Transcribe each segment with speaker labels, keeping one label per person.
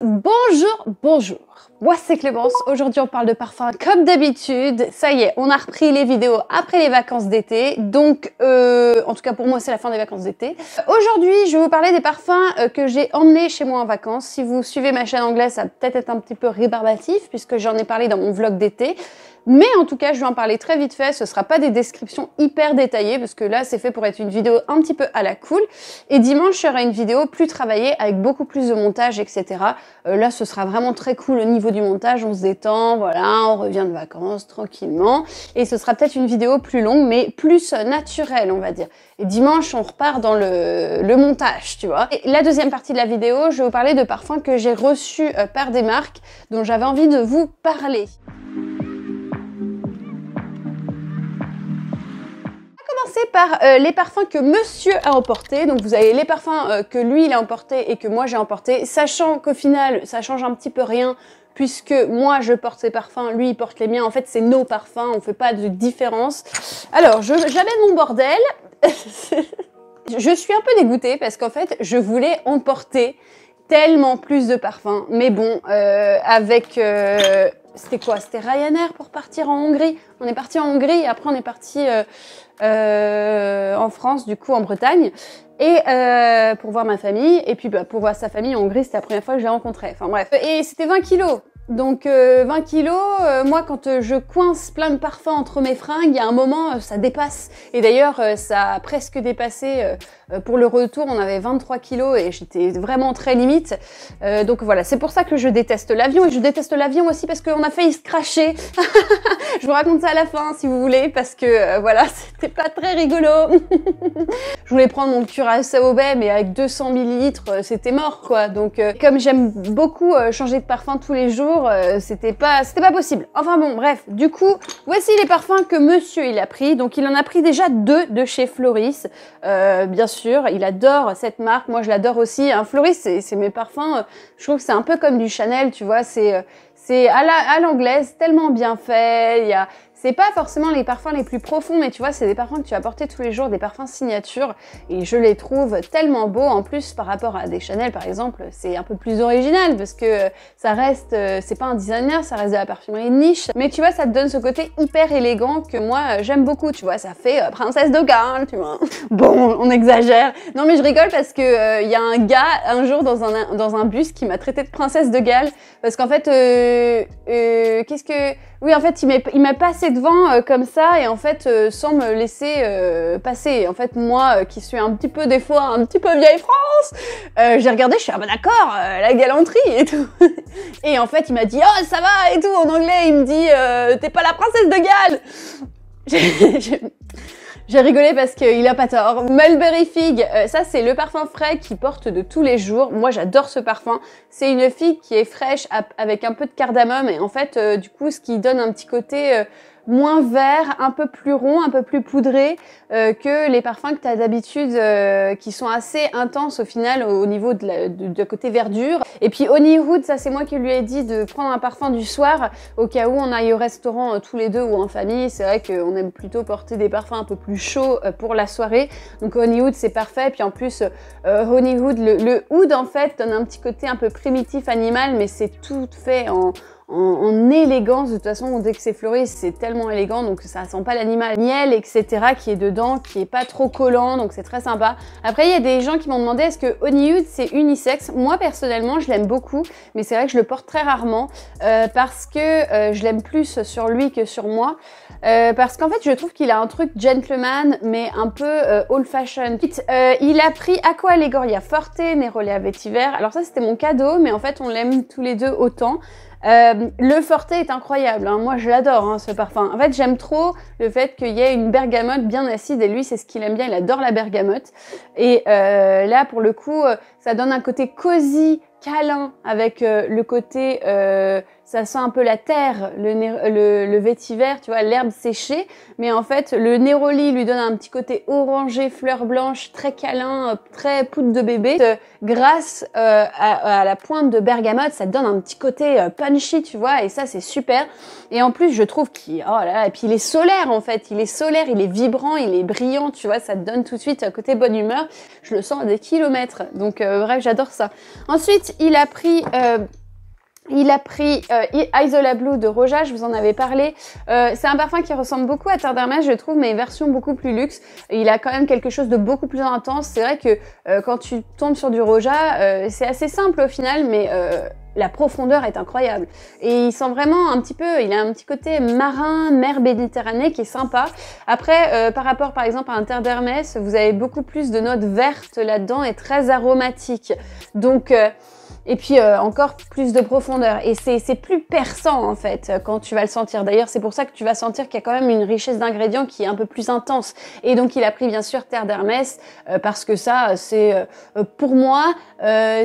Speaker 1: Bonjour, bonjour. Moi c'est Clémence. Aujourd'hui on parle de parfums comme d'habitude. Ça y est, on a repris les vidéos après les vacances d'été. Donc euh, en tout cas pour moi c'est la fin des vacances d'été. Aujourd'hui je vais vous parler des parfums euh, que j'ai emmenés chez moi en vacances. Si vous suivez ma chaîne anglaise ça va peut-être être un petit peu rébarbatif puisque j'en ai parlé dans mon vlog d'été. Mais en tout cas, je vais en parler très vite fait. Ce sera pas des descriptions hyper détaillées parce que là, c'est fait pour être une vidéo un petit peu à la cool. Et dimanche, il y aura une vidéo plus travaillée avec beaucoup plus de montage, etc. Euh, là, ce sera vraiment très cool au niveau du montage. On se détend, voilà, on revient de vacances tranquillement. Et ce sera peut-être une vidéo plus longue, mais plus naturelle, on va dire. Et dimanche, on repart dans le, le montage, tu vois. Et la deuxième partie de la vidéo, je vais vous parler de parfums que j'ai reçus euh, par des marques dont j'avais envie de vous parler. C'est par euh, les parfums que monsieur a emportés. Donc vous avez les parfums euh, que lui il a emporté et que moi j'ai emporté, sachant qu'au final ça change un petit peu rien puisque moi je porte ses parfums, lui il porte les miens. En fait c'est nos parfums, on fait pas de différence. Alors j'avais mon bordel. je suis un peu dégoûtée parce qu'en fait je voulais emporter tellement plus de parfums, mais bon euh, avec c'était quoi C'était Ryanair pour partir en Hongrie. On est parti en Hongrie après on est parti euh, en France, du coup en Bretagne, et euh, pour voir ma famille, et puis bah, pour voir sa famille en Hongrie, c'était la première fois que je l'ai Enfin bref. Et c'était 20 kilos. Donc 20 euh, kilos, euh, moi quand euh, je coince plein de parfums entre mes fringues, il y a un moment ça dépasse. Et d'ailleurs ça a presque dépassé pour le retour, on avait 23 kilos et j'étais vraiment très limite. donc voilà, c'est pour ça que je déteste l'avion et je déteste l'avion aussi parce qu'on a failli se cracher. je vous raconte ça à la fin si vous voulez parce que voilà, c'était pas très rigolo. je voulais prendre mon à Bay mais avec 200 millilitres, c'était mort quoi. Donc comme j'aime beaucoup changer de parfum tous les jours, euh, c'était pas, c'était pas possible. Enfin bon, bref, du coup, voici les parfums que monsieur il a pris. Donc il en a pris déjà deux de chez Floris. Euh, bien sûr, il adore cette marque. Moi, je l'adore aussi. Hein. Floris, c'est mes parfums. je trouve que c'est un peu comme du Chanel, tu vois. C'est euh, c'est à l'anglaise, tellement bien fait. Il y a, c'est pas forcément les parfums les plus profonds, mais tu vois, c'est des parfums que tu as portés tous les jours, des parfums signature, et je les trouve tellement beaux. En plus, par rapport à des Chanel, par exemple, c'est un peu plus original parce que ça reste, euh, c'est pas un designer, ça reste de la parfumerie niche, mais tu vois, ça te donne ce côté hyper élégant que moi euh, j'aime beaucoup. Tu vois, ça fait euh, princesse de Galles, tu vois. Bon, on exagère. Non, mais je rigole parce que il y a un gars un jour dans un dans un bus qui m'a traité de princesse de Galles parce qu'en fait, qu'est-ce que oui, en fait, il m'a passé devant euh, comme ça et en fait, euh, sans me laisser euh, passer. En fait, moi, qui suis un petit peu, des fois, un petit peu vieille France, j'ai regardé, je suis ah bah, d'accord, la galanterie et tout. et en fait, il m'a dit oh ça va et tout en anglais. Il me dit t'es pas la princesse de Galles. J'ai rigolé parce qu'il a pas tort. Mulberry Fig, euh, ça c'est le parfum frais qui porte de tous les jours. Moi j'adore ce parfum. C'est une fig qui est fraîche avec un peu de cardamome et en fait euh, du coup ce qui donne un petit côté euh, moins vert, un peu plus rond, un peu plus poudré euh, que les parfums que tu as d'habitude euh, qui sont assez intenses au final au, niveau de côté verdure. Et puis Honeywood, ça c'est moi qui lui ai dit de prendre un parfum du soir au cas où on aille au restaurant euh, tous les deux ou en famille. C'est vrai qu'on aime plutôt porter des parfums un peu plus chauds pour la soirée. Donc Honeywood c'est parfait. puis en plus Honeywood, le, le, hood en fait donne un petit côté un peu primitif animal mais c'est tout fait en en, élégance. De toute façon, dès que c'est fleuri, c'est tellement élégant, donc ça sent pas l'animal miel, etc. qui est dedans, qui est pas trop collant, donc c'est très sympa. Après, il y a des gens qui m'ont demandé est-ce que Honeywood c'est unisexe. Moi personnellement, je l'aime beaucoup, mais c'est vrai que je le porte très rarement euh, parce que euh, je l'aime plus sur lui que sur moi. Euh, parce qu'en fait, je trouve qu'il a un truc gentleman, mais un peu old fashioned. il a pris Aqua Allegoria Forte, Nerolea Vetiver. Alors ça, c'était mon cadeau, mais en fait, on l'aime tous les deux autant. Euh, le Forte est incroyable, hein. moi je l'adore hein, ce parfum. En fait j'aime trop le fait qu'il y ait une bergamote bien acide et lui c'est ce qu'il aime bien, il adore la bergamote. Et euh, là pour le coup euh, ça donne un côté cosy, câlin avec le côté ça sent un peu la terre, le, le, le vétiver, tu vois, l'herbe séchée. Mais en fait, le néroli lui donne un petit côté orangé, fleur blanche, très câlin, très poudre de bébé. Euh, grâce euh, à, la pointe de bergamote, ça donne un petit côté euh, punchy, tu vois, et ça, c'est super. Et en plus, je trouve qu'il, oh là là, et puis il est solaire, en fait. Il est solaire, il est vibrant, il est brillant, tu vois, ça te donne tout de suite un côté bonne humeur. Je le sens à des kilomètres. Donc, bref, j'adore ça. Ensuite, il a pris... Il a pris euh, Isola Blue de Roja, je vous en avais parlé. Euh, c'est un parfum qui ressemble beaucoup à Terre d'Hermès, je trouve, mais version beaucoup plus luxe. Il a quand même quelque chose de beaucoup plus intense. C'est vrai que euh, quand tu tombes sur du Roja, c'est assez simple au final, mais la profondeur est incroyable. Et il sent vraiment un petit peu, il a un petit côté marin, mer Méditerranée qui est sympa. Après, par rapport par exemple à un terre d'Hermès, vous avez beaucoup plus de notes vertes là-dedans et très aromatiques. Donc et puis euh, encore plus de profondeur. Et c'est plus perçant en fait euh, quand tu vas le sentir. D'ailleurs, c'est pour ça que tu vas sentir qu'il y a quand même une richesse d'ingrédients qui est un peu plus intense. Et donc, il a pris bien sûr Terre d'Hermès euh, parce que ça, c'est pour moi,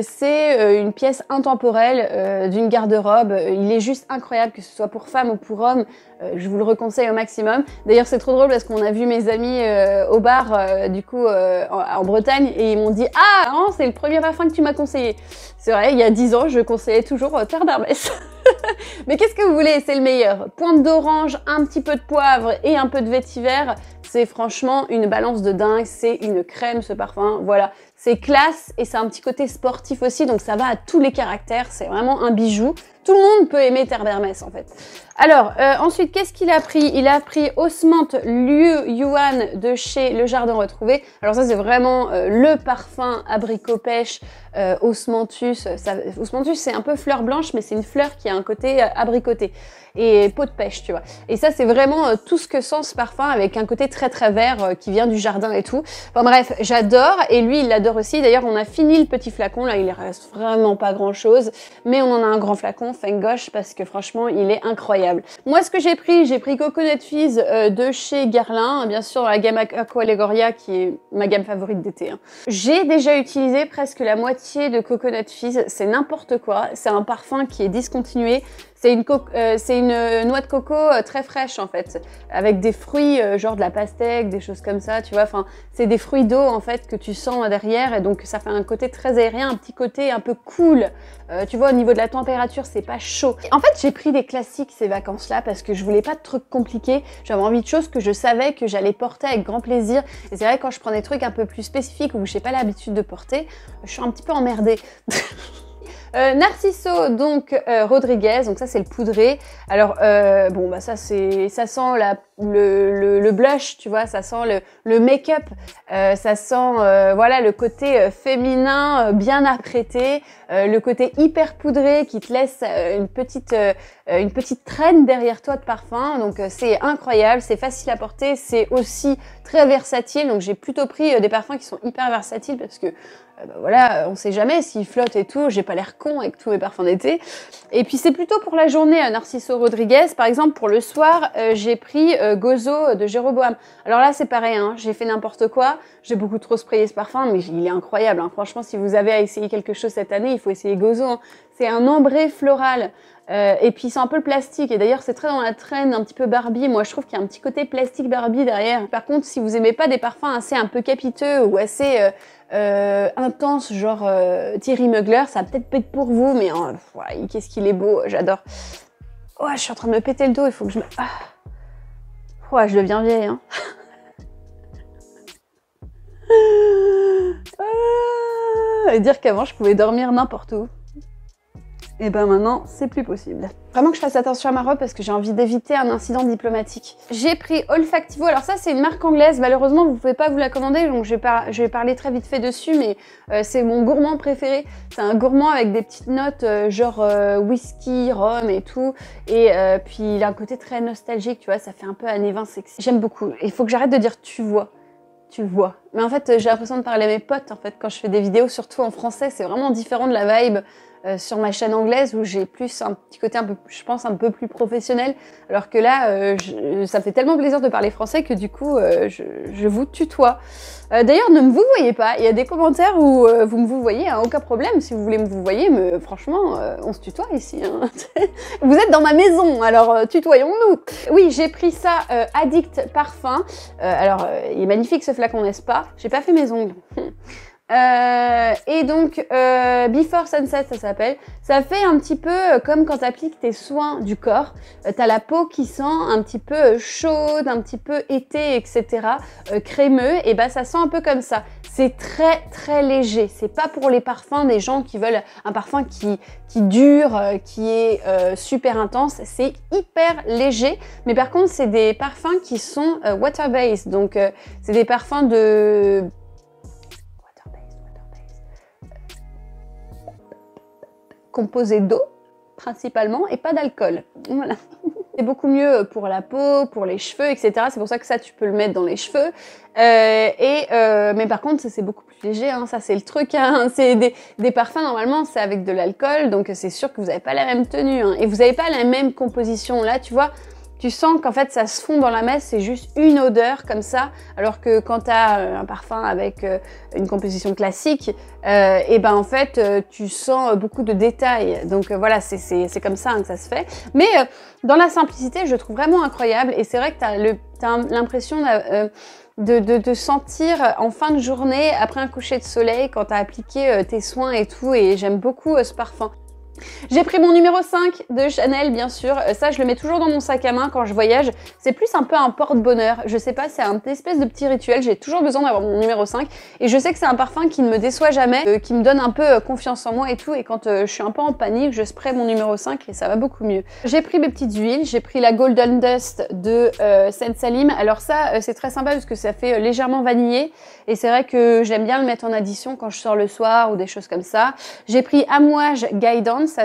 Speaker 1: c'est une pièce intemporelle d'une garde-robe. Il est juste incroyable que ce soit pour femme ou pour homme. Euh, je vous le reconseille au maximum. D'ailleurs, c'est trop drôle parce qu'on a vu mes amis euh, au bar, euh, du coup, en, Bretagne, et ils m'ont dit Ah, hein, c'est le premier parfum que tu m'as conseillé. C'est vrai, il y a 10 ans, je conseillais toujours Terre Mais qu'est-ce que vous voulez C'est le meilleur. Pointe d'orange, un petit peu de poivre et un peu de vétiver. C'est franchement une balance de dingue. C'est une crème ce parfum. Voilà. C'est classe et c'est un petit côté sportif aussi. Donc ça va à tous les caractères. C'est vraiment un bijou. Tout le monde peut aimer Terre d'Hermès, en fait. Alors, euh, ensuite, qu'est-ce qu'il a pris Il a pris Osment Liu Yuan de chez Le Jardin Retrouvé. Alors ça, c'est vraiment euh, le parfum abricot-pêche euh, c'est un peu fleur blanche, mais c'est une fleur qui a un côté euh, abricoté et peau de pêche, tu vois. Et ça, c'est vraiment euh, tout ce que sent ce parfum avec un côté très très vert euh, qui vient du jardin et tout. Enfin bref, j'adore et lui, il l'adore aussi. D'ailleurs, on a fini le petit flacon, là, il reste vraiment pas grand chose, mais on en a un grand flacon, fin gauche, parce que franchement, il est incroyable. Moi, ce que j'ai pris, j'ai pris Coconut Fizz euh, de chez Guerlain, hein, bien sûr, la gamme Aqua Allegoria, qui est ma gamme favorite d'été. Hein. J'ai déjà utilisé presque la moitié de Coconut Fizz, c'est n'importe quoi, c'est un parfum qui est discontinué, c'est une, euh, une, euh, noix de coco euh, très fraîche en fait, avec des fruits genre de la pastèque, des choses comme ça, tu vois. Enfin, c'est des fruits d'eau en fait que tu sens derrière et donc ça fait un côté très aérien, un petit côté un peu cool. tu vois, au niveau de la température, c'est pas chaud. En fait, j'ai pris des classiques ces vacances-là parce que je voulais pas de trucs compliqués. J'avais envie de choses que je savais que j'allais porter avec grand plaisir. Et c'est vrai quand je prends des trucs un peu plus spécifiques ou je j'ai pas l'habitude de porter, je suis un petit peu emmerdée. Euh, Narciso donc euh, Rodriguez, donc ça c'est le poudré. Alors euh, bon bah ça c'est ça sent la le, blush, tu vois, ça sent le, make-up, euh, ça sent euh, voilà le côté euh, féminin bien apprêté, le côté hyper poudré qui te laisse une petite une petite traîne derrière toi de parfum. Donc c'est incroyable, c'est facile à porter, c'est aussi très versatile. Donc j'ai plutôt pris des parfums qui sont hyper versatiles parce que bah, voilà, on sait jamais s'il flotte et tout, j'ai pas l'air con avec tous mes parfums d'été. Et puis c'est plutôt pour la journée Narciso Rodriguez par exemple pour le soir, j'ai pris euh, Gozo de Jéroboam. Alors là, c'est pareil, hein. j'ai fait n'importe quoi, j'ai beaucoup trop sprayé ce parfum, mais il est incroyable. Hein. Franchement, si vous avez à essayer quelque chose cette année, il faut essayer Gozo. Hein. C'est un ambré floral. et euh, puis c'est un peu le plastique. Et d'ailleurs, c'est très dans la traîne, un petit peu Barbie. Moi, je trouve qu'il y a un petit côté plastique Barbie derrière. Par contre, si vous aimez pas des parfums assez un peu capiteux ou assez euh, intense, genre Thierry Mugler, ça va peut-être pas pour vous, mais qu'est-ce qu'il est beau, j'adore. Oh, je suis en train de me péter le dos, il faut que je me... Ah. Ouais, je deviens vieille, hein. Et dire qu'avant, je pouvais dormir n'importe où. Et eh ben maintenant, c'est plus possible. Vraiment que je fasse attention à ma robe parce que j'ai envie d'éviter un incident diplomatique. J'ai pris Olfactivo. Alors ça, c'est une marque anglaise. Malheureusement, vous pouvez pas vous la commander, donc je vais, je vais parler très vite fait dessus, mais euh, c'est mon gourmand préféré. C'est un gourmand avec des petites notes euh, genre euh, whisky, rhum et tout. Et puis il a un côté très nostalgique, tu vois, ça fait un peu années 20 sexy. J'aime beaucoup. Il faut que j'arrête de dire tu vois tu vois. Mais en fait, j'ai l'impression de parler à mes potes, en fait, quand je fais des vidéos, surtout en français, c'est vraiment différent de la vibe euh, sur ma chaîne anglaise où j'ai plus un petit côté un peu, je pense, un peu plus professionnel. Alors que là, euh, ça me fait tellement plaisir de parler français que du coup, euh, je, vous tutoie. D'ailleurs, ne me vous voyez pas. Il y a des commentaires où vous me vous voyez, hein, aucun problème. Si vous voulez me vous voyez, mais franchement, on se tutoie ici. Hein. vous êtes dans ma maison, alors tutoyons-nous. Oui, j'ai pris ça Addict Parfum. alors, il est magnifique ce flacon, n'est-ce pas J'ai pas fait mes ongles. Euh, et donc, euh, Before Sunset, ça s'appelle. Ça fait un petit peu euh, comme quand tu appliques tes soins du corps. Euh, t'as la peau qui sent un petit peu chaude, un petit peu été, etc. crémeux. Et ben, ça sent un peu comme ça. C'est très, très léger. C'est pas pour les parfums des gens qui veulent un parfum qui, qui dure, qui est super intense. C'est hyper léger. Mais par contre, c'est des parfums qui sont water-based. Donc, c'est des parfums de composé d'eau principalement et pas d'alcool. Voilà. C'est beaucoup mieux pour la peau, pour les cheveux, etc. C'est pour ça que ça, tu peux le mettre dans les cheveux. Euh, et euh, mais par contre, c'est beaucoup plus léger. Hein. Ça, c'est le truc. Hein. C'est des, parfums normalement, c'est avec de l'alcool, donc c'est sûr que vous n'avez pas la même tenue hein. et vous n'avez pas la même composition. Là, tu vois, tu sens qu'en fait ça se fond dans la messe, c'est juste une odeur comme ça, alors que quand tu as euh, un parfum avec euh, une composition classique, et euh, eh ben en fait tu sens beaucoup de détails. Donc voilà, c'est comme ça hein, que ça se fait. Mais dans la simplicité, je trouve vraiment incroyable et c'est vrai que tu as l'impression de, de, sentir en fin de journée, après un coucher de soleil, quand tu as appliqué tes soins et tout, et j'aime beaucoup ce parfum. J'ai pris mon numéro 5 de Chanel, bien sûr. Euh, ça, je le mets toujours dans mon sac à main quand je voyage. C'est plus un peu un porte-bonheur. Je sais pas, c'est un espèce de petit rituel. J'ai toujours besoin d'avoir mon numéro 5. Et je sais que c'est un parfum qui ne me déçoit jamais, euh, qui me donne un peu euh, confiance en moi et tout. Et quand je suis un peu en panique, je spray mon numéro 5 et ça va beaucoup mieux. J'ai pris mes petites huiles. J'ai pris la Golden Dust de euh, Saint Salim. Alors ça, c'est très sympa parce que ça fait légèrement vanillé. Et c'est vrai que j'aime bien le mettre en addition quand je sors le soir ou des choses comme ça. J'ai pris Amouage Guidance.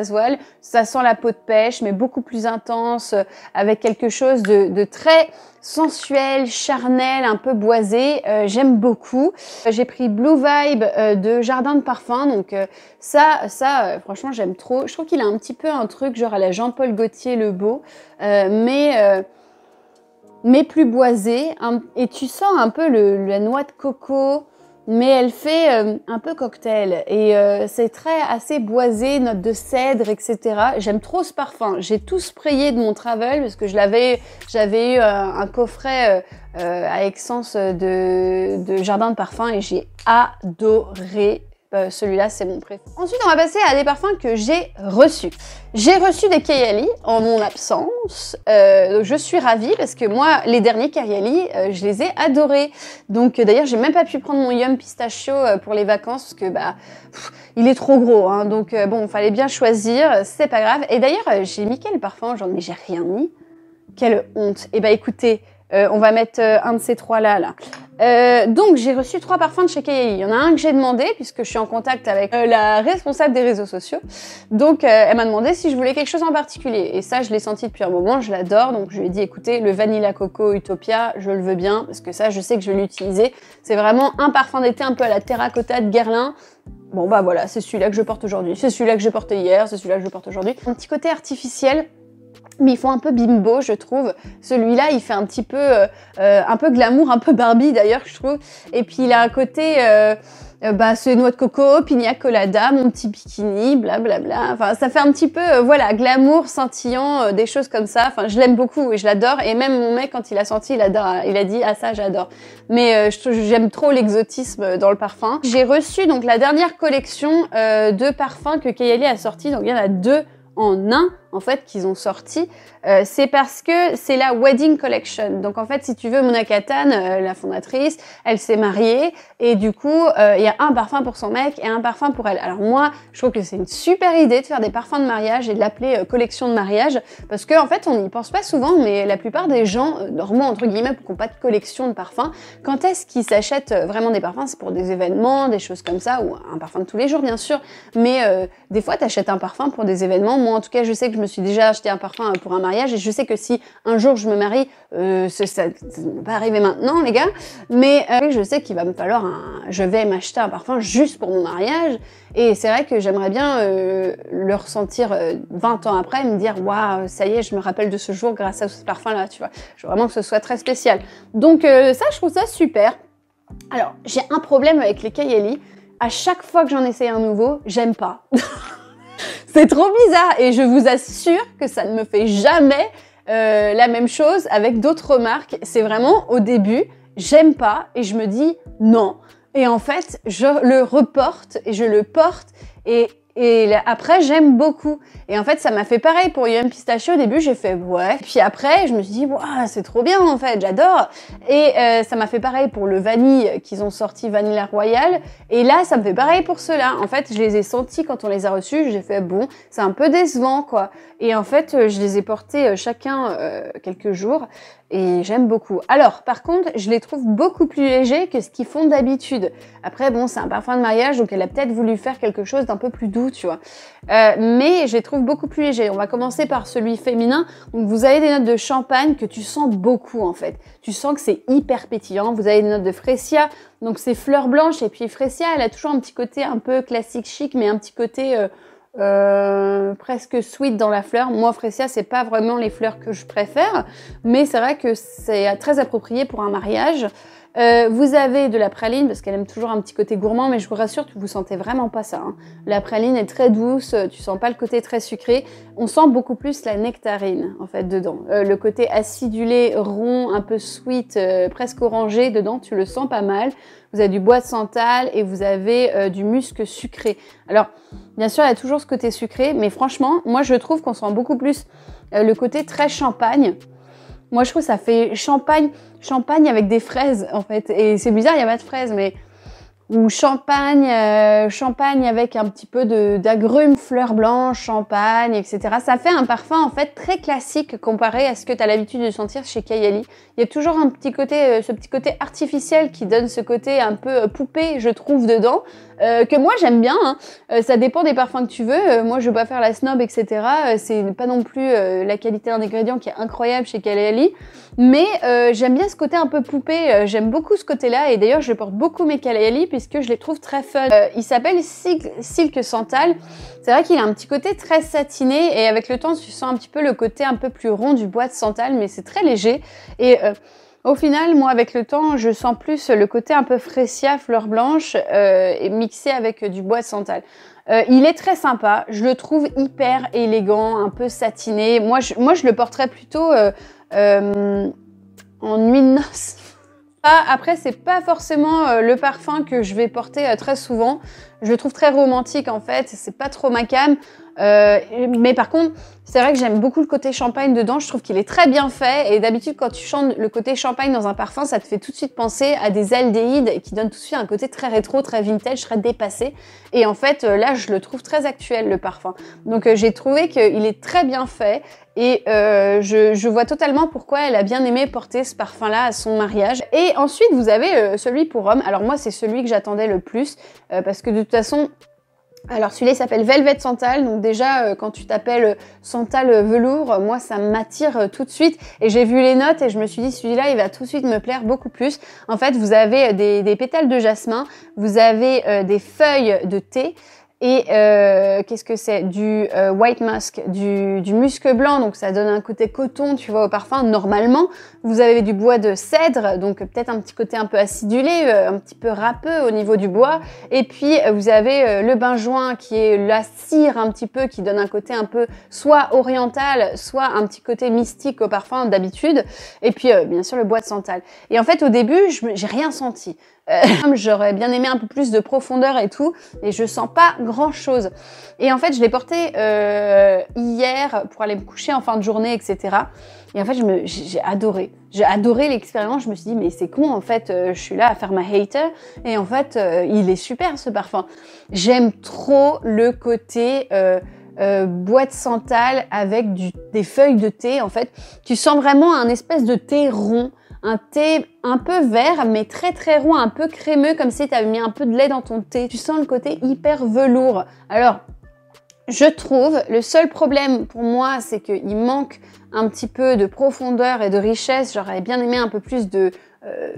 Speaker 1: Ça sent la peau de pêche, mais beaucoup plus intense, euh, avec quelque chose de, très sensuel, charnel, un peu boisé. Euh, j'aime beaucoup. Euh, j'ai pris Blue Vibe de Jardin de Parfum. Donc ça, ça franchement, j'aime trop. Je trouve qu'il a un petit peu un truc genre à la Jean-Paul Gaultier le beau, mais mais plus boisé. et tu sens un peu le, la noix de coco, mais elle fait euh, un peu cocktail et euh, c'est très assez boisé, note de cèdre, etc. J'aime trop ce parfum. J'ai tout sprayé de mon travel parce que je l'avais, j'avais eu euh, un, coffret à essence de, de, jardin de parfum et j'ai adoré euh, celui-là, c'est mon préféré. Ensuite, on va passer à des parfums que j'ai reçus. J'ai reçu des Kayali en mon absence. Euh, je suis ravie parce que moi, les derniers Kayali, euh, je les ai adorés. Donc d'ailleurs, j'ai même pas pu prendre mon Yum Pistachio pour les vacances parce que bah, il est trop gros. Hein. donc bon, il fallait bien choisir. C'est pas grave. Et d'ailleurs, j'ai mis quel parfum Genre, mais j'ai rien mis. Quelle honte. Et eh bah écoutez, on va mettre un de ces trois là là. Euh, donc j'ai reçu trois parfums de chez Kayali, Il y en a un que j'ai demandé puisque je suis en contact avec euh, la responsable des réseaux sociaux. Donc euh, elle m'a demandé si je voulais quelque chose en particulier. Et ça je l'ai senti depuis un moment, je l'adore. Donc je lui ai dit écoutez le Vanilla Coco Utopia, je le veux bien parce que ça je sais que je vais l'utiliser. C'est vraiment un parfum d'été un peu à la terracotta de Guerlain. Bon bah voilà, c'est celui-là que je porte aujourd'hui, c'est celui-là que j'ai porté hier, c'est celui-là que je porte aujourd'hui. Un petit côté artificiel mais ils font un peu bimbo, je trouve. Celui-là, il fait un petit peu, euh, euh, un peu glamour, un peu Barbie d'ailleurs, je trouve. Et puis il a un côté, euh, euh bah, noix de coco, pina colada, mon petit bikini, blablabla. Bla, bla. Enfin, ça fait un petit peu, voilà, glamour, scintillant, des choses comme ça. Enfin, je l'aime beaucoup et je l'adore. Et même mon mec, quand il a senti, il il a dit, ah ça, j'adore. Mais j'aime trop l'exotisme dans le parfum. J'ai reçu donc la dernière collection de parfums que Kayali a sorti. Donc il y en a deux en un en fait qu'ils ont sorti, euh, c'est parce que c'est la wedding collection. Donc en fait, si tu veux, Mona euh, la fondatrice, elle s'est mariée et du coup, euh, il y a un parfum pour son mec et un parfum pour elle. Alors moi, je trouve que c'est une super idée de faire des parfums de mariage et de l'appeler collection de mariage parce qu'en en fait, on n'y pense pas souvent, mais la plupart des gens normaux entre guillemets qui n'ont pas de collection de parfums, quand est-ce qu'ils s'achètent vraiment des parfums C'est pour des événements, des choses comme ça ou un parfum de tous les jours bien sûr, mais des fois, tu achètes un parfum pour des événements. Moi, en tout cas, je sais que je me suis déjà acheté un parfum euh, pour un mariage et je sais que si un jour je me marie, euh, ça, ne va pas arriver maintenant, les gars, mais euh, je sais qu'il va me falloir un... Je vais m'acheter un parfum juste pour mon mariage et c'est vrai que j'aimerais bien le ressentir 20 ans après et me dire « Waouh, ça y est, je me rappelle de ce jour grâce à ce parfum-là, tu vois. » Je veux vraiment que ce soit très spécial. Donc ça, je trouve ça super. Alors, j'ai un problème avec les Kayali. À chaque fois que j'en essaye un nouveau, j'aime pas. C'est trop bizarre et je vous assure que ça ne me fait jamais euh, la même chose avec d'autres remarques. C'est vraiment au début, j'aime pas et je me dis non. Et en fait, je le reporte et je le porte et et après, j'aime beaucoup. Et en fait, ça m'a fait pareil pour Yum Pistachio. Au début, j'ai fait ouais. Puis après, je me suis dit, ouais c'est trop bien en fait, j'adore. Et euh, ça m'a fait pareil pour le vanille qu'ils ont sorti, Vanilla royale Et là, ça me fait pareil pour ceux-là. En fait, je les ai sentis quand on les a reçus. J'ai fait, bon, c'est un peu décevant quoi. Et en fait, euh, je les ai portés euh, chacun quelques jours. Et j'aime beaucoup. Alors, par contre, je les trouve beaucoup plus légers que ce qu'ils font d'habitude. Après, bon, c'est un parfum de mariage, donc elle a peut-être voulu faire quelque chose d'un peu plus doux euh, mais je les trouve beaucoup plus légers. On va commencer par celui féminin. vous avez des notes de champagne que tu sens beaucoup en fait. Tu sens que c'est hyper pétillant. Vous avez des notes de fressia, donc c'est fleurs blanches et puis fressia, elle a toujours un petit côté un peu classique chic, mais un petit côté euh, euh, presque sweet dans la fleur. Moi, Fresia, c'est pas vraiment les fleurs que je préfère, mais c'est vrai que c'est très approprié pour un mariage. Euh, vous avez de la praline, parce qu'elle aime toujours un petit côté gourmand, mais je vous rassure, vous sentez vraiment pas ça. Hein. La praline est très douce, euh, tu sens pas le côté très sucré. On sent beaucoup plus la nectarine, en fait, dedans. Euh, le côté acidulé, rond, un peu sweet, presque orangé, dedans, tu le sens pas mal. Vous avez du bois de santal et vous avez du musc sucré. Alors, bien sûr, il y a toujours ce côté sucré, mais franchement, moi, je trouve qu'on sent beaucoup plus le côté très champagne moi, je trouve ça fait champagne, champagne avec des fraises, en fait. Et c'est bizarre, il n'y a pas de fraises, mais ou champagne, euh, champagne avec un petit peu d'agrumes, fleurs blanches, champagne, etc. Ça fait un parfum en fait très classique comparé à ce que tu as l'habitude de sentir chez Kayali. Il y a toujours un petit côté, euh, ce petit côté artificiel qui donne ce côté un peu euh, poupée, je trouve, dedans, que moi j'aime bien. Hein. ça dépend des parfums que tu veux. moi, je veux pas faire la snob, etc. C'est pas non plus la qualité d'un ingrédient qui est incroyable chez Kayali, mais j'aime bien ce côté un peu poupée. j'aime beaucoup ce côté-là, et d'ailleurs, je porte beaucoup mes Kayali que je les trouve très fun. Euh, il s'appelle Silk, Santal. C'est vrai qu'il a un petit côté très satiné et avec le temps, tu sens un petit peu le côté un peu plus rond du bois de santal, mais c'est très léger. Et euh, au final, moi, avec le temps, je sens plus le côté un peu frécia, fleur blanche, euh, mixé avec du bois de santal. il est très sympa, je le trouve hyper élégant, un peu satiné. Moi, je, le porterais plutôt en nuit de noces. Ah, après, c'est pas forcément euh, le parfum que je vais porter euh, très souvent. Je le trouve très romantique en fait, c'est pas trop ma cam. Euh, mais par contre, c'est vrai que j'aime beaucoup le côté champagne dedans, je trouve qu'il est très bien fait. Et d'habitude, quand tu chantes le côté champagne dans un parfum, ça te fait tout de suite penser à des aldéhydes qui donnent tout de suite un côté très rétro, très vintage, très dépassé. Et en fait, là, je le trouve très actuel le parfum. Donc, j'ai trouvé qu'il est très bien fait et euh, je, vois totalement pourquoi elle a bien aimé porter ce parfum-là à son mariage. Et ensuite, vous avez euh, celui pour homme. Alors moi, c'est celui que j'attendais le plus euh, parce que de toute façon, alors celui-là s'appelle Velvet Santal, donc déjà quand tu t'appelles Santal velours, moi ça m'attire tout de suite et j'ai vu les notes et je me suis dit celui-là il va tout de suite me plaire beaucoup plus. En fait vous avez des, pétales de jasmin, vous avez des feuilles de thé, et euh, qu'est-ce que c'est Du euh, white musk, du, du, musque blanc, donc ça donne un côté coton, tu vois, au parfum. Normalement, vous avez du bois de cèdre, donc peut-être un petit côté un peu acidulé, euh, un petit peu râpeux au niveau du bois. Et puis, vous avez le benjoin qui est la cire un petit peu, qui donne un côté un peu soit oriental, soit un petit côté mystique au parfum d'habitude. Et puis, bien sûr, le bois de santal. Et en fait, au début, j'ai rien senti. Euh, j'aurais bien aimé un peu plus de profondeur et tout, mais je sens pas grand chose. Et en fait, je l'ai porté euh, hier pour aller me coucher en fin de journée, etc. Et en fait, j'ai adoré. J'ai adoré l'expérience. Je me suis dit, mais c'est con, en fait, euh, je suis là à faire ma hater. Et en fait, il est super ce parfum. J'aime trop le côté boîte santal avec des feuilles de thé. En fait, tu sens vraiment un espèce de thé rond un thé un peu vert, mais très très rond, un peu crémeux, comme si tu avais mis un peu de lait dans ton thé. Tu sens le côté hyper velours. Alors, je trouve, le seul problème pour moi, c'est qu'il manque un petit peu de profondeur et de richesse. J'aurais bien aimé un peu plus de, euh,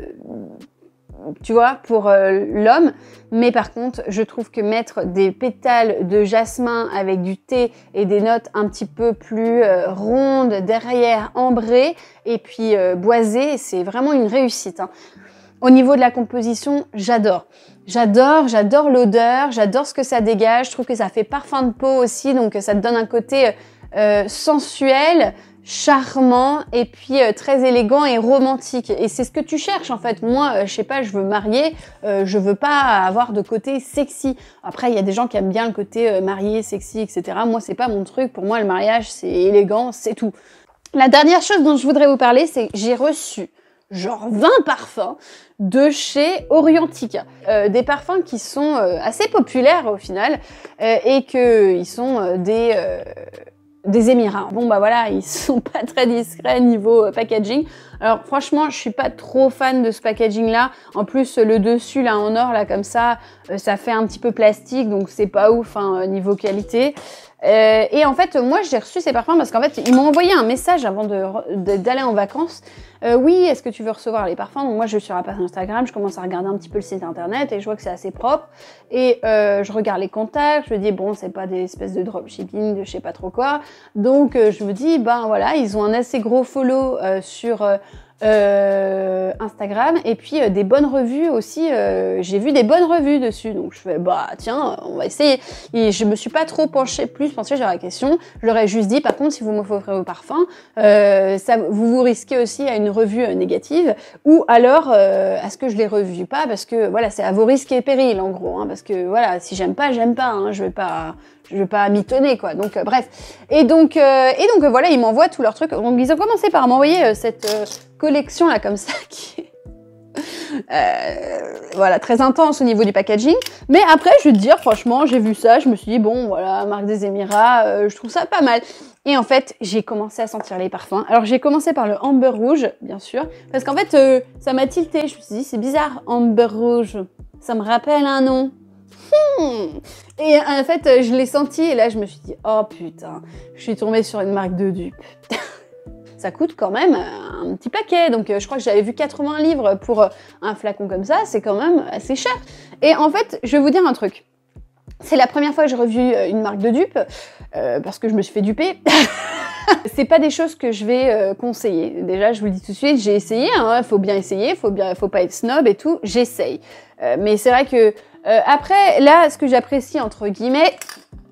Speaker 1: tu vois, pour euh, l'homme. Mais par contre, je trouve que mettre des pétales de jasmin avec du thé et des notes un petit peu plus euh, rondes derrière, ambrées et puis euh, boisées, c'est vraiment une réussite. Hein. Au niveau de la composition, j'adore. J'adore, j'adore l'odeur, j'adore ce que ça dégage. Je trouve que ça fait parfum de peau aussi, donc ça te donne un côté sensuel, charmant et puis euh, très élégant et romantique. Et c'est ce que tu cherches en fait. Moi, euh, je sais pas, je veux marier, euh, je veux pas avoir de côté sexy. Après, il y a des gens qui aiment bien le côté marié, sexy, etc. Moi, c'est pas mon truc. Pour moi, le mariage, c'est élégant, c'est tout. La dernière chose dont je voudrais vous parler, c'est que j'ai reçu genre 20 parfums de chez Orientica. des parfums qui sont assez populaires au final et que ils sont des des Émirats. Bon bah voilà, ils sont pas très discrets niveau euh, packaging. Alors franchement, je suis pas trop fan de ce packaging là. En plus le dessus là en or là comme ça, euh, ça fait un petit peu plastique donc c'est pas ouf hein, euh, niveau qualité. Euh, et en fait, moi, j'ai reçu ces parfums parce qu'en fait, ils m'ont envoyé un message avant d'aller en vacances. Euh, oui, est-ce que tu veux recevoir les parfums Donc moi, je suis sur la page Instagram, je commence à regarder un petit peu le site internet et je vois que c'est assez propre. Et euh, je regarde les contacts, je me dis, bon, c'est pas des espèces de dropshipping, de je sais pas trop quoi. Donc, je me dis, ben voilà, ils ont un assez gros follow sur euh, Instagram et puis euh, des bonnes revues aussi. Euh, j'ai vu des bonnes revues dessus, donc je fais bah tiens, on va essayer. Et je me suis pas trop penchée plus penchée sur la question. Je leur ai juste dit par contre si vous m'offrez vos parfums, euh, ça vous vous risquez aussi à une revue négative ou alors à ce que je les revue pas parce que voilà c'est à vos risques et périls en gros hein, parce que voilà si j'aime pas j'aime pas, hein, je vais pas je vais pas mitonner quoi. Donc bref et donc et donc voilà ils m'envoient tous leurs trucs. Donc ils ont commencé par m'envoyer cette collection là comme ça qui est euh, voilà, très intense au niveau du packaging. Mais après, je vais te dire, franchement, j'ai vu ça, je me suis dit, bon, voilà, marque des Émirats, euh, je trouve ça pas mal. Et en fait, j'ai commencé à sentir les parfums. Alors, j'ai commencé par le Amber Rouge, bien sûr, parce qu'en fait, euh, ça m'a tilté. Je me suis dit, c'est bizarre, Amber Rouge, ça me rappelle un nom. Hmm. Et en fait, je l'ai senti, et là, je me suis dit, oh putain, je suis tombée sur une marque de dupe. ça coûte quand même euh, un petit paquet. Donc euh, je crois que j'avais vu 80 livres pour euh, un flacon comme ça, c'est quand même assez cher. Et en fait, je vais vous dire un truc. C'est la première fois que je revu une marque de dupe, parce que je me suis fait duper. c'est pas des choses que je vais conseiller. Déjà, je vous le dis tout de suite, j'ai essayé. Il hein. faut bien essayer, faut bien, faut pas être snob et tout. J'essaye. mais c'est vrai que après, là, ce que j'apprécie entre guillemets,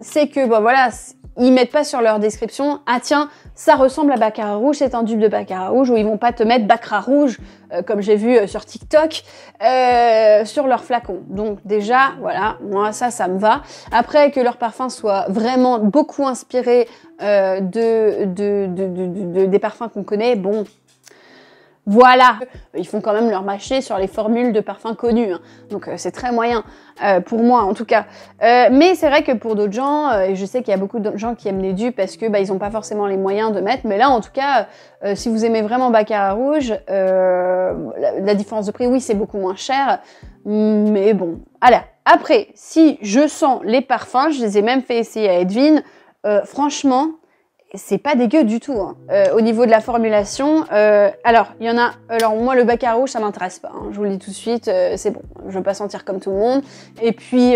Speaker 1: c'est que bon voilà, ils mettent pas sur leur description ah tiens ça ressemble à Baccarat rouge c'est un dupe de Baccarat rouge ou ils vont pas te mettre Baccarat rouge euh, comme j'ai vu euh, sur TikTok euh, sur leur flacon donc déjà voilà moi ça ça me va après que leur parfum soit vraiment beaucoup inspiré de, des parfums qu'on connaît bon voilà Ils font quand même leur marché sur les formules de parfums connus, hein. donc euh, c'est très moyen, euh, pour moi en tout cas. Euh, mais c'est vrai que pour d'autres gens, et je sais qu'il y a beaucoup de gens qui aiment les dupes parce que bah, ils n'ont pas forcément les moyens de mettre, mais là en tout cas, si vous aimez vraiment Baccarat Rouge, la, différence de prix, oui, c'est beaucoup moins cher, mais bon, Alors, Après, si je sens les parfums, je les ai même fait essayer à Edwin, franchement, c'est pas dégueu du tout. Hein. Euh, au niveau de la formulation, euh, alors il y en a. Alors moi le bac à rouge ça m'intéresse pas. Hein. je vous le dis tout de suite, euh, c'est bon. Je veux pas sentir comme tout le monde. Et puis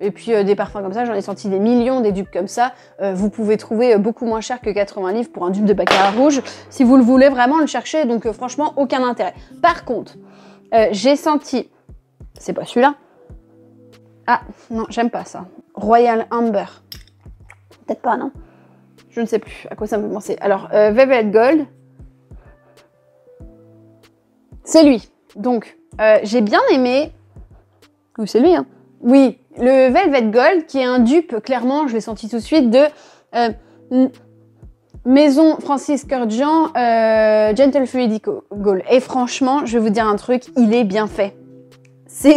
Speaker 1: et puis des parfums comme ça, j'en ai senti des millions, des dupes comme ça. vous pouvez trouver beaucoup moins cher que 80 livres pour un dupe de bac à rouge si vous le voulez vraiment le chercher. Donc franchement aucun intérêt. Par contre, j'ai senti, c'est pas celui-là. Ah non j'aime pas ça. Royal Amber. Peut-être pas non. Je ne sais plus à quoi ça me fait Alors, Velvet euh, Gold, c'est lui. Donc, euh, j'ai bien aimé. Oui, c'est lui, hein. Oui, le Velvet Gold, qui est un dupe, clairement, je l'ai senti tout de suite, de euh, Maison Francis Curgeon, Gentle Fluidico Gold. Et franchement, je vais vous dire un truc, il est bien fait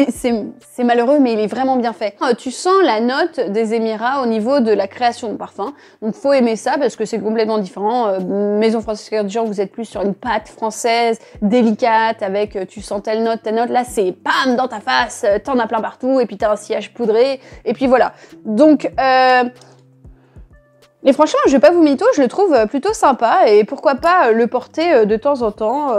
Speaker 1: c'est malheureux, mais il est vraiment bien fait. Ah, tu sens la note des Émirats au niveau de la création de parfum. Donc faut aimer ça parce que c'est complètement différent. Euh, Maison française du vous êtes plus sur une pâte française délicate avec euh, tu sens telle note, telle note. Là, c'est pam dans ta face, euh, t'en as plein partout et puis t'as un sillage poudré et puis voilà. Donc euh, franchement, je vais pas vous mytho, je le trouve plutôt sympa et pourquoi pas le porter de temps en temps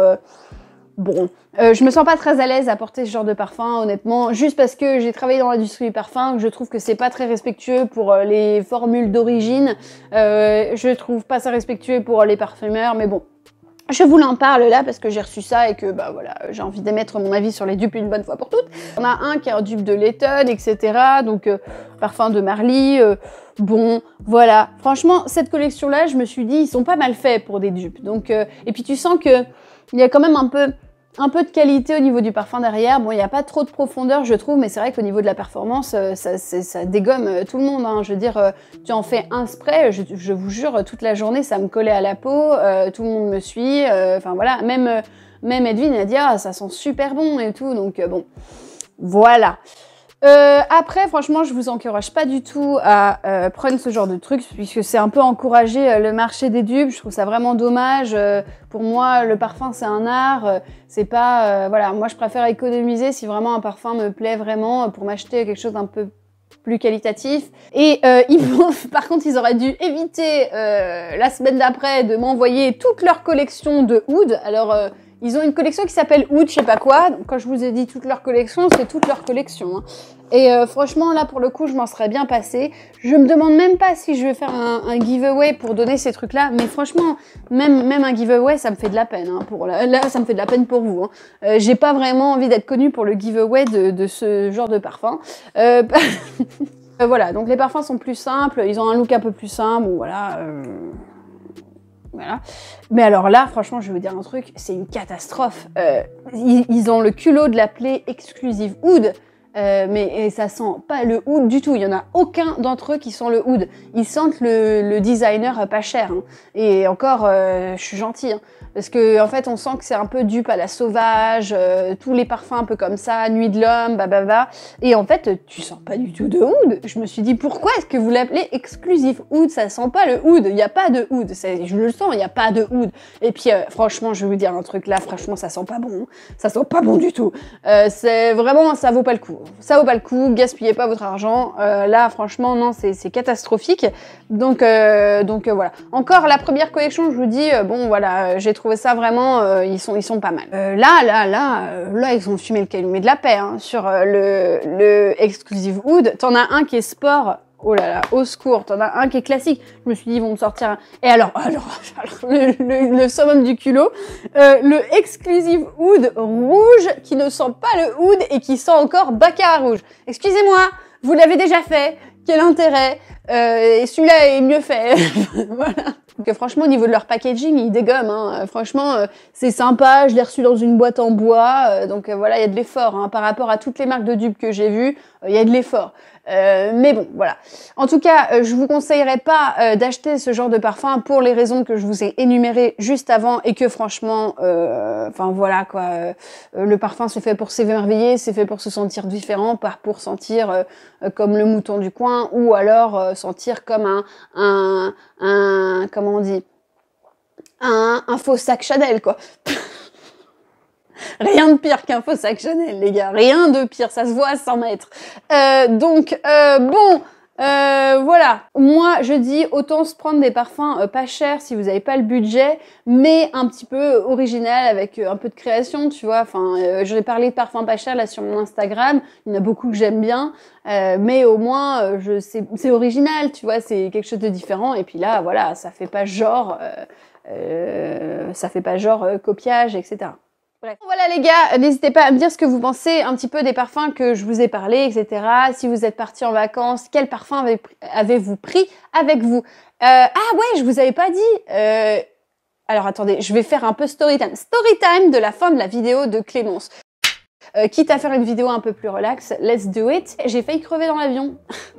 Speaker 1: bon, euh, je me sens pas très à l'aise à porter ce genre de parfum, honnêtement, juste parce que j'ai travaillé dans l'industrie du parfum, je trouve que c'est pas très respectueux pour euh, les formules d'origine, euh, je trouve pas ça respectueux pour les parfumeurs, mais bon. Je vous l'en parle là parce que j'ai reçu ça et que bah voilà, j'ai envie d'émettre mon avis sur les dupes une bonne fois pour toutes. On a un qui est un dupe de Letton, etc. Donc parfum de Marly. Bon, voilà. Franchement, cette collection-là, je me suis dit, ils sont pas mal faits pour des dupes. Donc, et puis tu sens que il y a quand même un peu, un peu de qualité au niveau du parfum derrière. Bon, il n'y a pas trop de profondeur, je trouve, mais c'est vrai qu'au niveau de la performance, euh, ça, ça dégomme euh, tout le monde. Hein. Je veux dire, euh, tu en fais un spray, je, vous jure, toute la journée, ça me collait à la peau, tout le monde me suit. Enfin voilà, même, même Edwin a dit, ah, ça sent super bon et tout. Donc bon, voilà. Euh, après, franchement, je vous encourage pas du tout à euh, prendre ce genre de trucs puisque c'est un peu encourager euh, le marché des dupes. Je trouve ça vraiment dommage. pour moi, le parfum, c'est un art. c'est pas, voilà, moi, je préfère économiser si vraiment un parfum me plaît vraiment pour m'acheter quelque chose d'un peu plus qualitatif. Et ils par contre, ils auraient dû éviter la semaine d'après de m'envoyer toute leur collection de Oud. Alors, ils ont une collection qui s'appelle Oud, je sais pas quoi. Donc, quand je vous ai dit toute leur collection, c'est toute leur collection. Hein. Et euh, franchement, là, pour le coup, je m'en serais bien passé. Je me demande même pas si je vais faire un, giveaway pour donner ces trucs-là. Mais franchement, même, même un giveaway, ça me fait de la peine. Hein, pour là, ça me fait de la peine pour vous. Hein. Euh, j'ai pas vraiment envie d'être connue pour le giveaway de, ce genre de parfum. Euh, voilà, donc les parfums sont plus simples. Ils ont un look un peu plus simple. voilà. Mais alors là, franchement, je vais vous dire un truc, c'est une catastrophe. Euh, ils, ont le culot de l'appeler exclusive hood, euh, mais ça sent pas le hood du tout. Il y en a aucun d'entre eux qui sent le hood. Ils sentent le, designer pas cher. Hein. Et encore, euh, je suis gentil. Hein. Parce que en fait, on sent que c'est un peu dupe à la sauvage, euh, tous les parfums un peu comme ça, Nuit de l'homme, bababa. Et en fait, tu sens pas du tout de oud. Je me suis dit pourquoi est-ce que vous l'appelez exclusif oud Ça sent pas le oud. Il y a pas de oud. Je le sens. Il y a pas de oud. Et puis, euh, franchement, je vais vous dire un truc là. Franchement, ça sent pas bon. Ça sent pas bon du tout. Euh, c'est vraiment, ça vaut pas le coup. Ça vaut pas le coup. Gaspillez pas votre argent. là, franchement, non, c'est catastrophique. Donc, donc voilà. Encore la première collection, je vous dis, bon voilà, j'ai trouvé ça vraiment, euh, ils sont, ils sont pas mal. Euh, là, là, là, euh, là, ils ont fumé le calumet de la paix hein, sur le, le exclusive hood. T'en as un qui est sport. Oh là là, au secours, t'en as un qui est classique. Je me suis dit, ils vont me sortir Et alors, alors, le, le, le, summum du culot, le exclusive hood rouge qui ne sent pas le hood et qui sent encore baccarat rouge. Excusez-moi, vous l'avez déjà fait. Quel intérêt Et celui-là est mieux fait. voilà. Donc franchement, au niveau de leur packaging, ils dégomment. Hein. Euh, franchement, euh, c'est sympa. Je l'ai reçu dans une boîte en bois. Euh, donc voilà, il y a de l'effort. Hein. Par rapport à toutes les marques de dupes que j'ai vues, il y a de l'effort. Euh, mais bon, voilà. En tout cas, euh, je vous conseillerais pas euh, d'acheter ce genre de parfum pour les raisons que je vous ai énumérées juste avant et que franchement, enfin voilà quoi. le parfum c'est fait pour s'émerveiller, c'est fait pour se sentir différent, pas pour sentir comme le mouton du coin ou alors sentir comme un, un, un comment on dit, un faux sac Chanel quoi. Rien de pire qu'un faux sac Chanel, les gars. Rien de pire, ça se voit à 100 mètres. Euh, donc, euh, bon, euh, voilà, moi je dis autant se prendre des parfums euh, pas chers si vous n'avez pas le budget, mais un petit peu original avec euh, un peu de création, tu vois. Enfin, euh, j'ai parlé de parfums pas chers là sur mon Instagram, il y en a beaucoup que j'aime bien, mais au moins je c'est original, tu vois, c'est quelque chose de différent. Et puis là, voilà, ça fait pas genre, ça fait pas genre copiage, etc. Voilà les gars, n'hésitez pas à me dire ce que vous pensez un petit peu des parfums que je vous ai parlé, etc. Si vous êtes parti en vacances, quel parfum avez-vous pris avec vous euh, Ah ouais, je vous avais pas dit. Euh, alors attendez, je vais faire un peu story time. Story time de la fin de la vidéo de Clémence. Euh, quitte à faire une vidéo un peu plus relaxe, let's do it. J'ai failli crever dans l'avion.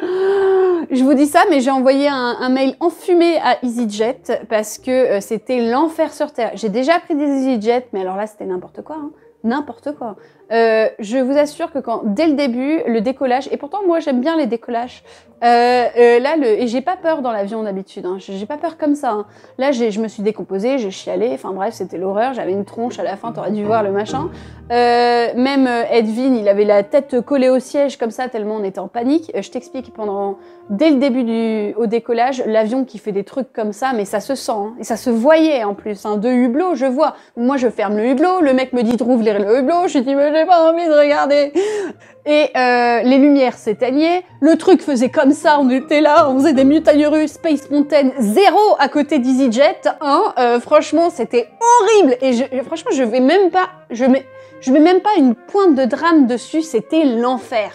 Speaker 1: Je vous dis ça, mais j'ai envoyé un, mail enfumé à EasyJet parce que euh, c'était l'enfer sur Terre. J'ai déjà pris des EasyJet, mais alors là, c'était n'importe quoi. Hein n'importe quoi. Euh, je vous assure que quand, dès le début, le décollage, et pourtant moi j'aime bien les décollages, euh, euh, là, et j'ai pas peur dans l'avion d'habitude, hein. j'ai pas peur comme ça. Hein. Là, je me suis décomposée, j'ai chialé, enfin bref, c'était l'horreur, j'avais une tronche à la fin, t'aurais dû voir le machin. même Edwin, il avait la tête collée au siège comme ça, tellement on était en panique. je t'explique, pendant, dès le début du, au décollage, l'avion qui fait des trucs comme ça, mais ça se sent, hein. et ça se voyait en plus, un deux hublots, je vois. Moi je ferme le hublot, le mec me dit de rouvrir le hublot, je suis dit, mais j'ai pas envie de regarder. Et euh, les lumières s'éteignaient, le truc faisait comme ça, on était là, on faisait des Russes, Space Mountain, zéro à côté d'EasyJet, hein. euh, franchement c'était horrible, et franchement je vais même pas, je je mets même pas une pointe de drame dessus, c'était l'enfer.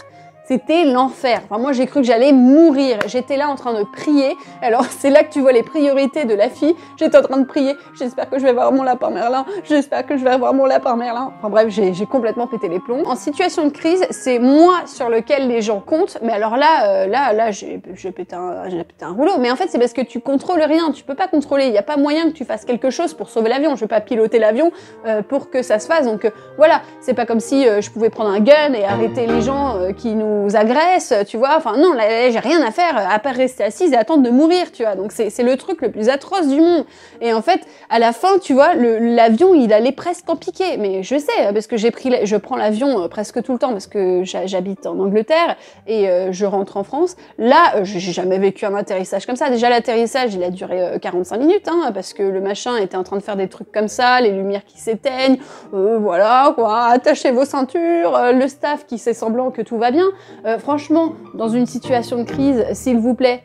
Speaker 1: C'était l'enfer. Enfin, moi, j'ai cru que j'allais mourir. J'étais là en train de prier. Alors, c'est là que tu vois les priorités de la fille. J'étais en train de prier. J'espère que je vais avoir mon lapin Merlin. J'espère que je vais avoir mon lapin Merlin. Enfin bref, j'ai complètement pété les plombs. En situation de crise, c'est moi sur lequel les gens comptent. Mais alors là, euh, là, là, j'ai pété, un, pété un rouleau. Mais en fait, c'est parce que tu contrôles rien. Tu peux pas contrôler. Il n'y a pas moyen que tu fasses quelque chose pour sauver l'avion. Je vais pas piloter l'avion euh, pour que ça se fasse. Donc euh, voilà, c'est pas comme si je pouvais prendre un gun et arrêter les gens qui nous vous agresse, tu vois. Enfin, non, j'ai rien à faire euh, à part rester assise et attendre de mourir, tu vois. Donc, c'est le truc le plus atroce du monde. Et en fait, à la fin, tu vois, l'avion, il allait presque en piqué. Mais je sais, hein, parce que j'ai pris, je prends l'avion euh, presque tout le temps parce que j'habite en Angleterre et euh, je rentre en France. Là, j'ai jamais vécu un atterrissage comme ça. Déjà, l'atterrissage, il a duré 45 minutes, hein, parce que le machin était en train de faire des trucs comme ça, les lumières qui s'éteignent, voilà, quoi, attachez vos ceintures, le staff qui sait semblant que tout va bien. Euh, franchement, dans une situation de crise, s'il vous plaît,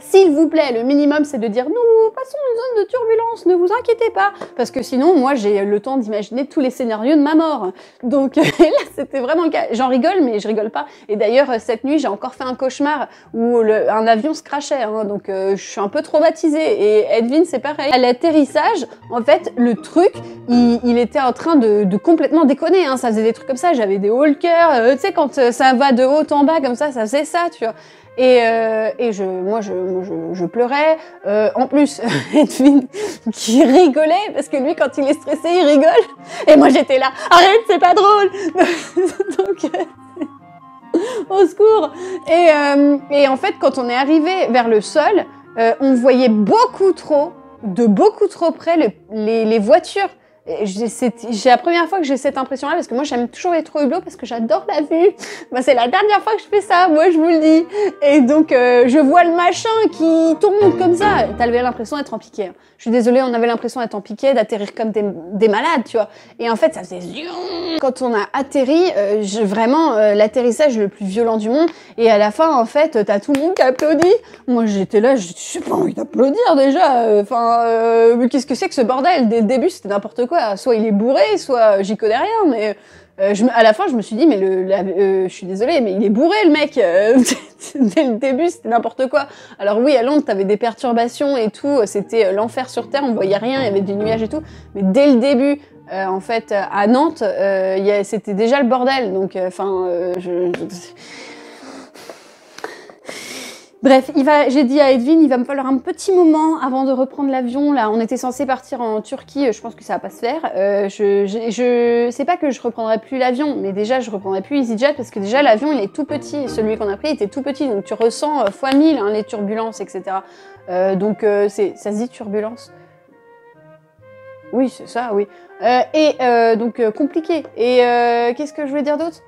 Speaker 1: s'il vous plaît, le minimum, c'est de dire nous passons une zone de turbulence, ne vous inquiétez pas, parce que sinon, moi, j'ai le temps d'imaginer tous les scénarios de ma mort. Donc là, c'était vraiment le cas. J'en rigole, mais je rigole pas. Et d'ailleurs, euh, cette nuit, j'ai encore fait un cauchemar où un avion se crachait, hein. donc euh, je suis un peu traumatisée. Et Edwin, c'est pareil. À l'atterrissage, en fait, le truc, il, était en train de, complètement déconner. Hein. Ça faisait des trucs comme ça. J'avais des haut euh, tu sais, quand ça va de haut en bas comme ça, ça faisait ça, tu vois. Et, euh, et je, moi, je, je, pleurais. Euh, en plus, Edwin qui rigolait, parce que lui, quand il est stressé, il rigole. Et moi, j'étais là, arrête, c'est pas drôle Donc, au secours et, euh, et, en fait, quand on est arrivé vers le sol, on voyait beaucoup trop, de beaucoup trop près, les, les voitures j'ai la première fois que j'ai cette impression-là parce que moi j'aime toujours être au hublot parce que j'adore la vue. Bah, c'est la dernière fois que je fais ça, moi je vous le dis. Et donc euh, je vois le machin qui tombe comme ça. T'avais l'impression d'être en piqué. Hein. Je suis désolée, on avait l'impression d'être en piqué, d'atterrir comme des, des, malades, tu vois. Et en fait ça faisait quand on a atterri, euh, vraiment euh, l'atterrissage le plus violent du monde. Et à la fin en fait t'as tout le monde qui applaudit. Moi j'étais là, je pas envie d'applaudir déjà. Enfin euh, qu'est-ce que c'est que ce bordel Dès le début c'était n'importe quoi. Soit il est bourré, soit j'y connais rien. Mais euh, à la fin, je me suis dit, mais le, euh, je suis désolée, mais il est bourré le mec. Euh, dès le début, c'était n'importe quoi. Alors oui, à Londres, t'avais des perturbations et tout. C'était l'enfer sur terre. On voyait rien. Il y avait du nuage et tout. Mais dès le début, en fait, à Nantes, c'était déjà le bordel. Donc, enfin, je... Bref, j'ai dit à Edwin, il va me falloir un petit moment avant de reprendre l'avion. Là, on était censé partir en Turquie. Euh, je pense que ça va pas se faire. Euh, c'est je, pas que je reprendrai plus l'avion, mais déjà je reprendrai plus EasyJet parce que déjà l'avion il est tout petit. Celui qu'on a pris était tout petit, donc tu ressens euh, fois mille hein, les turbulences, etc. donc c'est, ça se dit turbulence. Oui, c'est ça, oui. et donc compliqué. Et qu'est-ce que je voulais dire d'autre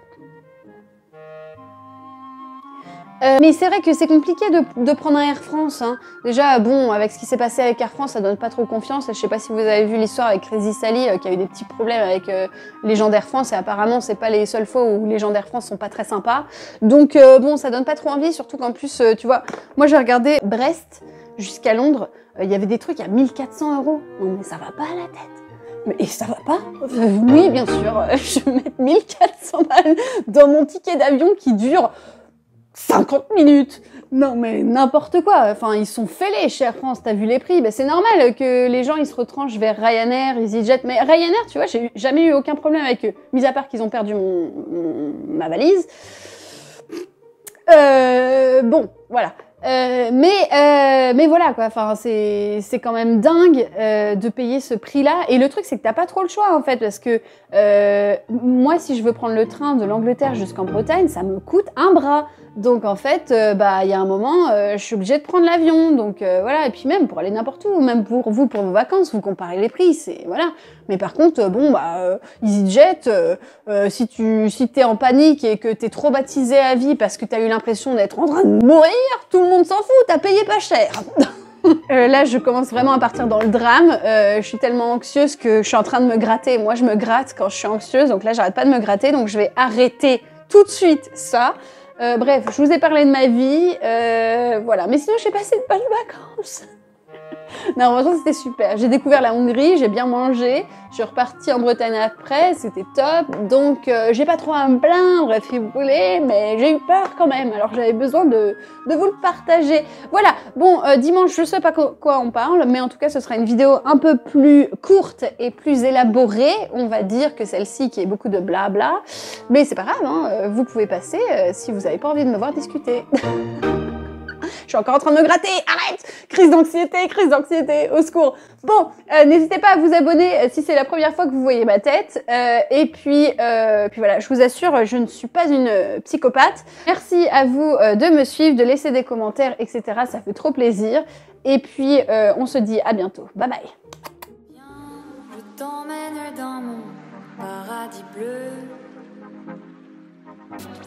Speaker 1: Euh, mais c'est vrai que c'est compliqué de, prendre un Air France. Hein. Déjà, bon, avec ce qui s'est passé avec Air France, ça donne pas trop confiance. Je sais pas si vous avez vu l'histoire avec Crazy Sally, euh, qui a eu des petits problèmes avec euh, les gens d'Air France. Et apparemment, c'est pas les seules fois où les gens d'Air France sont pas très sympas. Donc, bon, ça donne pas trop envie. Surtout qu'en plus, tu vois, moi j'ai regardé Brest jusqu'à Londres. Il y avait des trucs à 1400 euros. Non, mais ça va pas à la tête. Mais ça va pas Oui, bien sûr. Je mets 1400 balles dans mon ticket d'avion qui dure 50 minutes Non mais n'importe quoi Enfin, ils sont fêlés, chère France, t'as vu les prix ben, C'est normal que les gens, ils se retranchent vers Ryanair, EasyJet, mais Ryanair, tu vois, j'ai jamais eu aucun problème avec eux, mis à part qu'ils ont perdu mon, ma valise. Euh, bon, voilà. Euh, mais, euh, mais voilà, quoi. Enfin, c'est quand même dingue de payer ce prix-là. Et le truc, c'est que t'as pas trop le choix, en fait, parce que moi, si je veux prendre le train de l'Angleterre jusqu'en Bretagne, ça me coûte un bras. Donc en fait, euh, bah il y a un moment, euh, je suis obligée de prendre l'avion. Donc euh, voilà, et puis même pour aller n'importe où, même pour vous pour vos vacances, vous comparez les prix, c'est voilà. Mais par contre, bon bah EasyJet, si tu si t'es en panique et que t'es trop baptisé à vie parce que t'as eu l'impression d'être en train de mourir, tout le monde s'en fout, t'as payé pas cher. là, je commence vraiment à partir dans le drame. je suis tellement anxieuse que je suis en train de me gratter. Moi, je me gratte quand je suis anxieuse, donc là, j'arrête pas de me gratter. Donc, je vais arrêter tout de suite ça. Euh, bref, je vous ai parlé de ma vie. Euh, voilà. Mais sinon, j'ai passé de bonnes vacances non, franchement, c'était super. J'ai découvert la Hongrie, j'ai bien mangé. Je suis repartie en Bretagne après, c'était top. Donc, euh, j'ai pas trop à me plaindre, si vous voulez, mais j'ai eu peur quand même. Alors, j'avais besoin de, de, vous le partager. Voilà. Bon, euh, dimanche, je sais pas quoi on parle, mais en tout cas, ce sera une vidéo un peu plus courte et plus élaborée, on va dire, que celle-ci qui est beaucoup de blabla. Mais c'est pas grave, hein. euh, vous pouvez passer si vous avez pas envie de me voir discuter. Je suis encore en train de me gratter. Arrête Crise d'anxiété, crise d'anxiété, au secours. Bon, euh, n'hésitez pas à vous abonner euh, si c'est la première fois que vous voyez ma tête. Euh, et puis, puis voilà, je vous assure, je ne suis pas une psychopathe. Merci à vous de me suivre, de laisser des commentaires, etc. Ça fait trop plaisir. Et puis, on se dit à bientôt. Bye bye.